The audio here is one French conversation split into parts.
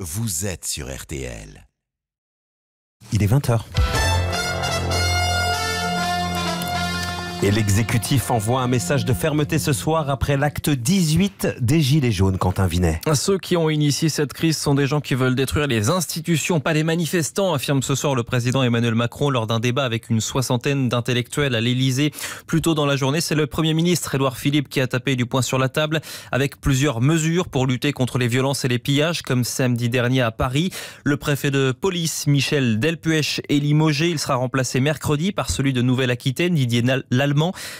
Vous êtes sur RTL. Il est 20h. Et l'exécutif envoie un message de fermeté ce soir après l'acte 18 des Gilets jaunes, Quentin Vinet. Ceux qui ont initié cette crise sont des gens qui veulent détruire les institutions, pas les manifestants, affirme ce soir le président Emmanuel Macron lors d'un débat avec une soixantaine d'intellectuels à l'Élysée. Plus tôt dans la journée, c'est le Premier ministre Édouard Philippe qui a tapé du poing sur la table avec plusieurs mesures pour lutter contre les violences et les pillages, comme samedi dernier à Paris. Le préfet de police, Michel Delpuech, est limogé. Il sera remplacé mercredi par celui de Nouvelle-Aquitaine, Didier Lalle.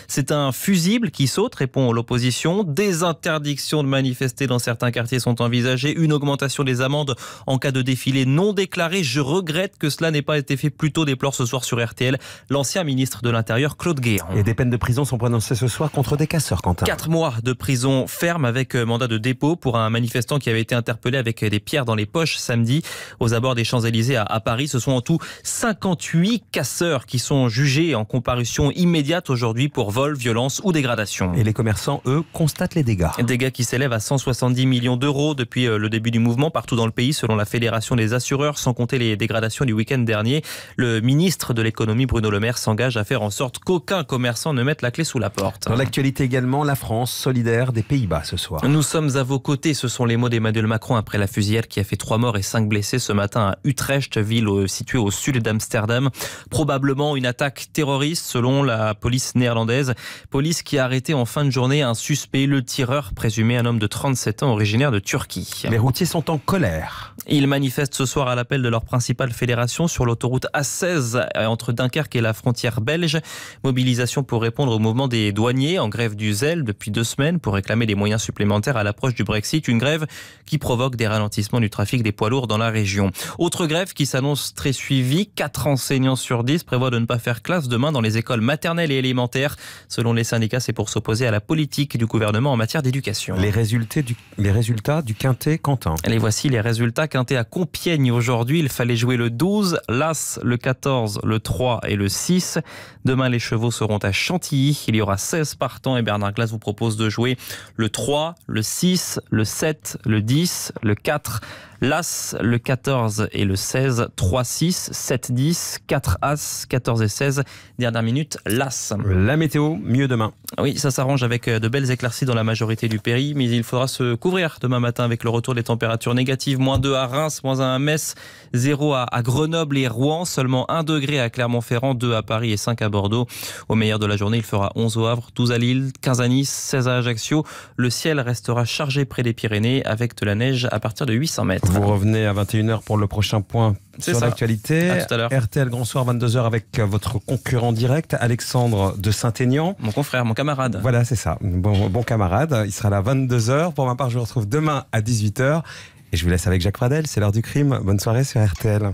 C'est un fusible qui saute, répond l'opposition. Des interdictions de manifester dans certains quartiers sont envisagées. Une augmentation des amendes en cas de défilé non déclaré. Je regrette que cela n'ait pas été fait plus tôt, déplore ce soir sur RTL l'ancien ministre de l'Intérieur Claude Guéant. Et des peines de prison sont prononcées ce soir contre des casseurs, Quentin. Quatre mois de prison ferme avec euh, mandat de dépôt pour un manifestant qui avait été interpellé avec euh, des pierres dans les poches samedi aux abords des Champs-Élysées à Paris. Ce sont en tout 58 casseurs qui sont jugés en comparution immédiate aujourd'hui pour vol, violence ou dégradation. Et les commerçants, eux, constatent les dégâts. Dégâts qui s'élèvent à 170 millions d'euros depuis euh, le début du mouvement partout dans le pays, selon la Fédération des assureurs, sans compter les dégradations du week-end dernier. Le ministre de l'économie, Bruno Le Maire, s'engage à faire en sorte qu'aucun commerçant ne mette la clé sous la porte. Dans l'actualité également, la France solidaire des Pays-Bas ce soir. Nous sommes à vos côtés, ce sont les mots d'Emmanuel Macron après la fusillade qui a fait trois morts et cinq blessés ce matin à Utrecht, ville euh, située au sud d'Amsterdam. Probablement une attaque terroriste, selon la police néerlandaise. Police qui a arrêté en fin de journée un suspect, le tireur présumé, un homme de 37 ans originaire de Turquie. Les routiers sont en colère. Ils manifestent ce soir à l'appel de leur principale fédération sur l'autoroute A16 euh, entre Dunkerque et la frontière belge. Mobilisation pour répondre au mouvement des douaniers en grève du zèle depuis deux semaines pour réclamer des moyens supplémentaires à l'approche du Brexit. Une grève qui provoque des ralentissements du trafic des poids lourds dans la région. Autre grève qui s'annonce très suivie. 4 enseignants sur 10 prévoient de ne pas faire classe demain dans les écoles maternelles et élémentaires Selon les syndicats, c'est pour s'opposer à la politique du gouvernement en matière d'éducation. Les, résultats du, Quintet Quentin. Allez, voici les résultats. Quintet à Compiègne aujourd'hui. Il fallait jouer le 12, l'As, le 14, le 3 et le 6. Demain, les chevaux seront à Chantilly. Il y aura 16 partants et Bernard Glass vous propose de jouer le 3, le 6, le 7, le 10, le 4, l'As, le 14 et le 16, 3, 6, 7, 10, 4 As, 14 et 16. Dernière minute, l'As. La météo, mieux demain. Ah oui, ça s'arrange avec euh, de belles éclaircies dans la majorité du pays, mais il faudra se couvrir demain matin avec le retour des températures négatives, moins 2 à Reims, moins 1 à Metz, 0 à, Grenoble et Rouen, seulement un degré à Clermont-Ferrand, 2 à Paris et 5 à Bordeaux. Au meilleur de la journée, il fera 11 au Havre, 12 à Lille, 15 à Nice, 16 à Ajaccio. Le ciel restera chargé près des Pyrénées avec de la neige à partir de 800 mètres. Vous revenez à 21h pour le prochain point sur l'actualité. RTL Grand Soir, 22h avec euh, votre concurrent direct, Alexandre de Saint-Aignan. Mon confrère, mon camarade. Voilà, c'est ça. Bon, bon camarade. Il sera là 22h. Pour ma part, je vous retrouve demain à 18h. Et je vous laisse avec Jacques Pradel. C'est l'heure du crime. Bonne soirée sur RTL.